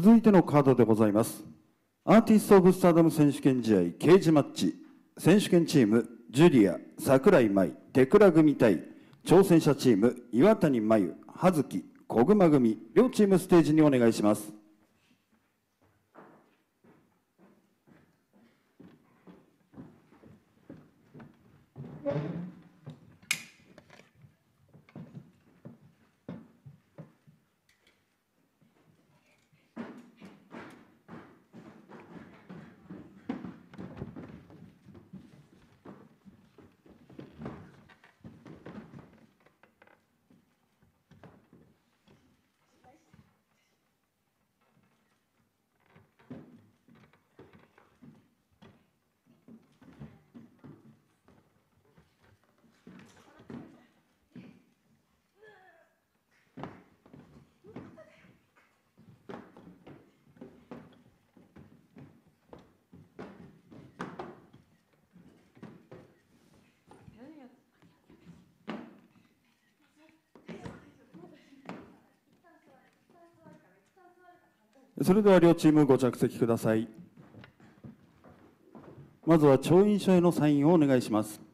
続いてのカードでございます。アーティスト・オブ・スターダム選手権試合、ケージマッチ、選手権チーム、ジュリア、桜井舞、手倉組対、挑戦者チーム、岩谷真由、葉月、小熊組、両チームステージにお願いします。それでは両チームご着席くださいまずは調印書へのサインをお願いします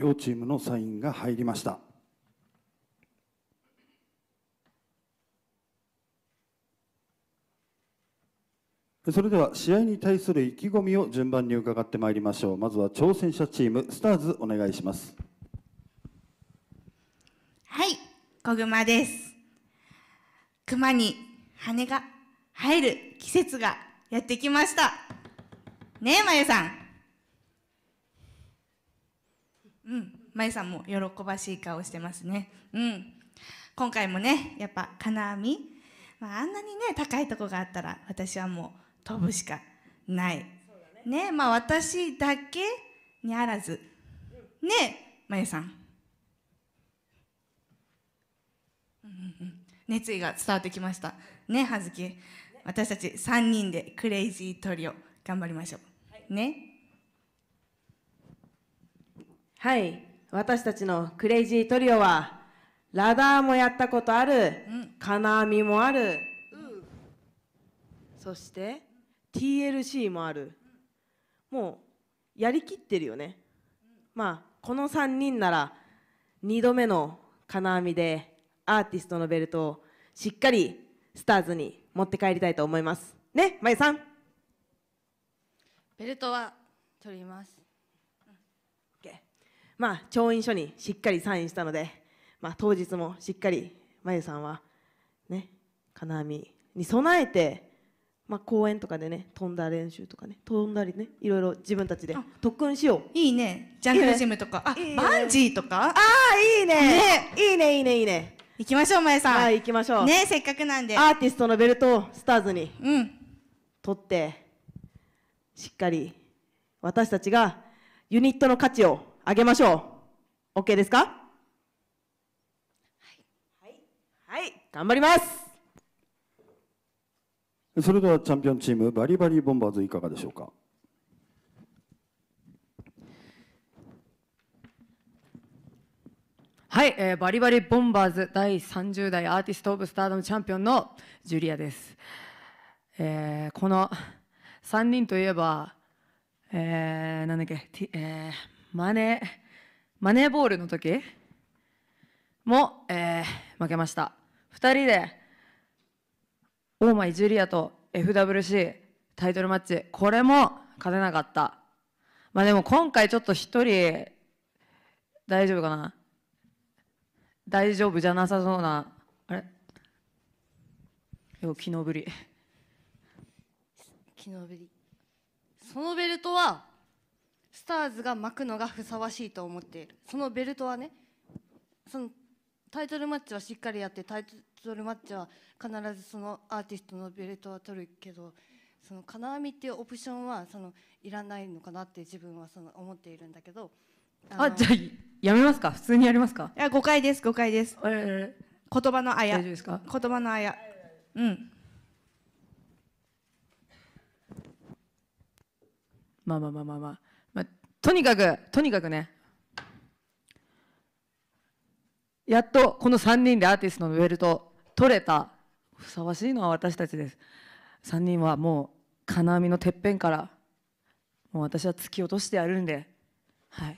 両チームのサインが入りました。それでは試合に対する意気込みを順番に伺ってまいりましょうまずは挑戦者チームスターズお願いしますはい小熊です熊に羽が生える季節がやってきましたねえまゆさんうん。まゆさんも喜ばしい顔してますね。うん。今回もね、やっぱ金網、まあ、あんなにね、高いとこがあったら、私はもう飛ぶしかない。ね、ねまあ私だけにあらず。ね、まゆさん。熱意が伝わってきました。ね、はずき。私たち3人でクレイジートリオ頑張りましょう。ね。はい。私たちのクレイジートリオは、ラダーもやったことある、金網もある、そして、TLC もある。もう、やりきってるよね。まあ、この3人なら、2度目の金網で、アーティストのベルトをしっかりスターズに持って帰りたいと思います。ね、まゆさん。ベルトは取ります。まあ、調印書にしっかりサインしたので、まあ、当日もしっかりまゆさんは、ね、金網に備えて、まあ、公園とかでね飛んだ練習とかね飛んだりねいろいろ自分たちで特訓しよういいねジャングルジムとかあいい、ね、バンジーとかああいいねいいねいいねいいね行きましょうまゆさんい行きましょうねせっかくなんでアーティストのベルトをスターズに、取ってしっかり私たちがユニットの価値をあげましょう。OK ですかはい、はい、はい、頑張りますそれではチャンピオンチームバリバリボンバーズいかがでしょうかはい、えー、バリバリボンバーズ第30代アーティスト・オブ・スターダムチャンピオンのジュリアです、えー、この3人といえば、えー、なんだっけ、えー、マネー、マネーボールの時も、えー、負けました。2人で、オーマイ・ジュリアと FWC タイトルマッチ、これも勝てなかった。まあでも今回ちょっと1人、大丈夫かな大丈夫じゃなさそうな、あれよ、昨日ぶり。昨日ぶり。そのベルトはスターズが巻くのがふさわしいと思っているそのベルトはねそのタイトルマッチはしっかりやってタイトルマッチは必ずそのアーティストのベルトは取るけどその金網っていうオプションはそのいらないのかなって自分はその思っているんだけどあじゃあやめますか普通にやりますかいや誤解です誤解です、えー、言葉のあや大丈夫ですか言葉のあやうんまあまあまあまあまあとにかく、とにかくね、やっとこの3人でアーティストのウェルト取れた、ふさわしいのは私たちです。3人はもう金網のてっぺんからもう私は突き落としてやるんで、はい、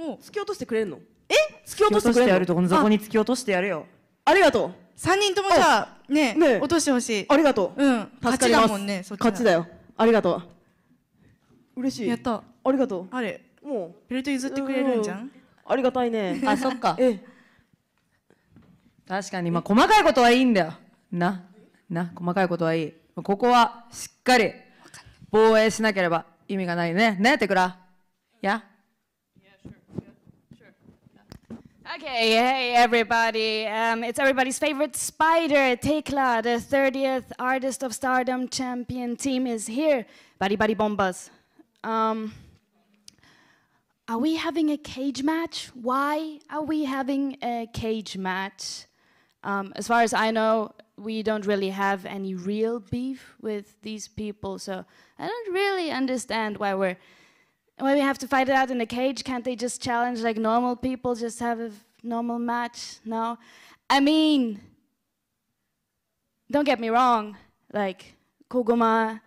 えもう突き落としてくれるのえ突き落としてくれやるとこの底に突き落としてやるよありがとう3人ともじゃあねね落としてほしいありがとううん勝ちだもんねそっち勝ちだよありがとう嬉しいやったありがとうあれもうベルト譲ってくれるんじゃん、ありがたいねあそっかえ確かにまあ細かいことはいいんだよなな細かいことはいいここはしっかり防衛しなければ意味がないねねテクラや、Okay, hey everybody. Um, it's everybody's favorite spider, Tekla, the 30th Artist of Stardom champion team is here. Buddy Buddy Bombas. Um, are we having a cage match? Why are we having a cage match? Um, as far as I know, we don't really have any real beef with these people, so I don't really understand why we're why we have to fight it out in a cage. Can't they just challenge like normal people? Just have a normal match? No, I mean, don't get me wrong. Like Koguma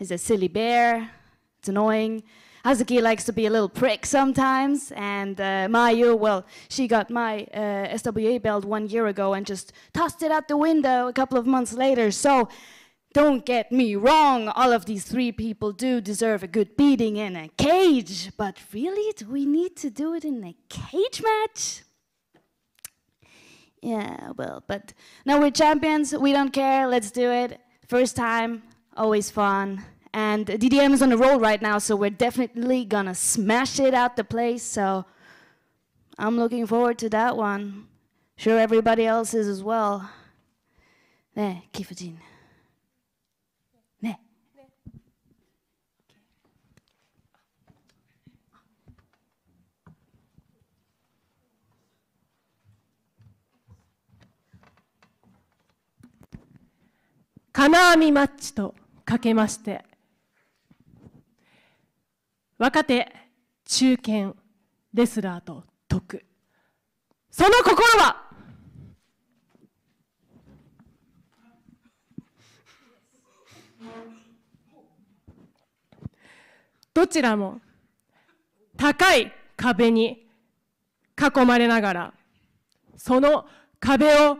is a silly bear. It's annoying. Hazuki likes to be a little prick sometimes, and uh, Mayu, well, she got my uh, SWA belt one year ago and just tossed it out the window a couple of months later. So, don't get me wrong, all of these three people do deserve a good beating in a cage, but really, do we need to do it in a cage match? Yeah, well, but now we're champions, we don't care, let's do it. First time, always fun. And DDM is on a roll right now, so we're definitely gonna smash it out the place. So I'm looking forward to that one. Sure, everybody else is as well. Ne. 기프진. 네.金網マッチとかけまして 若手、中堅、レスラーと徳。その心はどちらも高い壁に囲まれながら、その壁を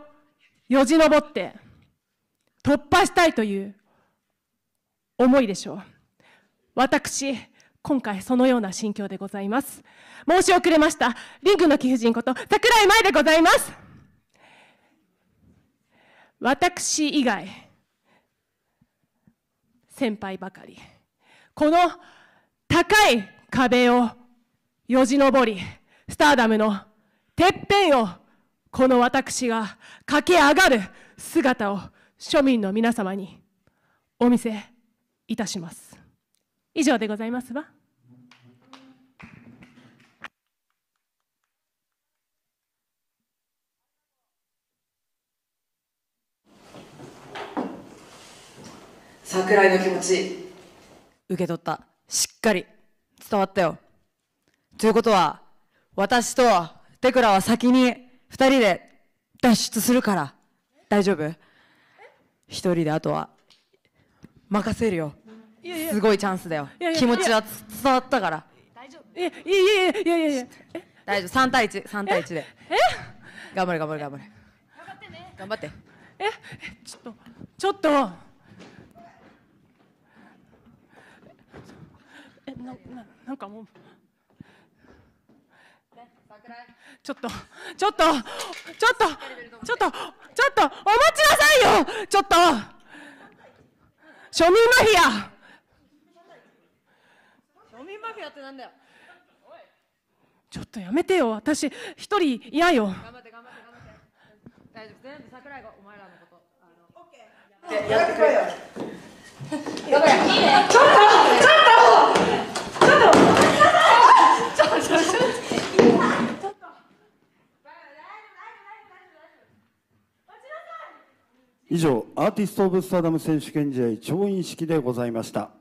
よじ登って突破したいという思いでしょう。私、今回そのような心境でございます。申し遅れました。リングの貴婦人こと桜井舞でございます。私以外、先輩ばかり、この高い壁をよじ登り、スターダムのてっぺんをこの私が駆け上がる姿を庶民の皆様にお見せいたします。以上でございますわ。桜井の気持ち受け取ったしっかり伝わったよということは私とテクラは先に2人で脱出するから大丈夫1人であとは任せるよすごいチャンスだよ気持ちは伝わったから大丈夫いやいやいやいやいや大丈夫3対13対1でえ頑張れ頑張れ頑張れ頑張ってね頑張ってえちょっとちょっとえなななんかもうちょっと、ちょっと、ちょっと、ちょっと、ちょっと、お待ちなさいよちょっと庶民マフィアってなんだよちょっとやめてよ私一人嫌よ頑張って頑張って頑張って大丈夫全部桜井がお前らのことあのやってくれよやばいちょっとちょっとちょっとちょっとちょっと以上、アーティスト・オブ・スターダム選手権試合調印式でございました。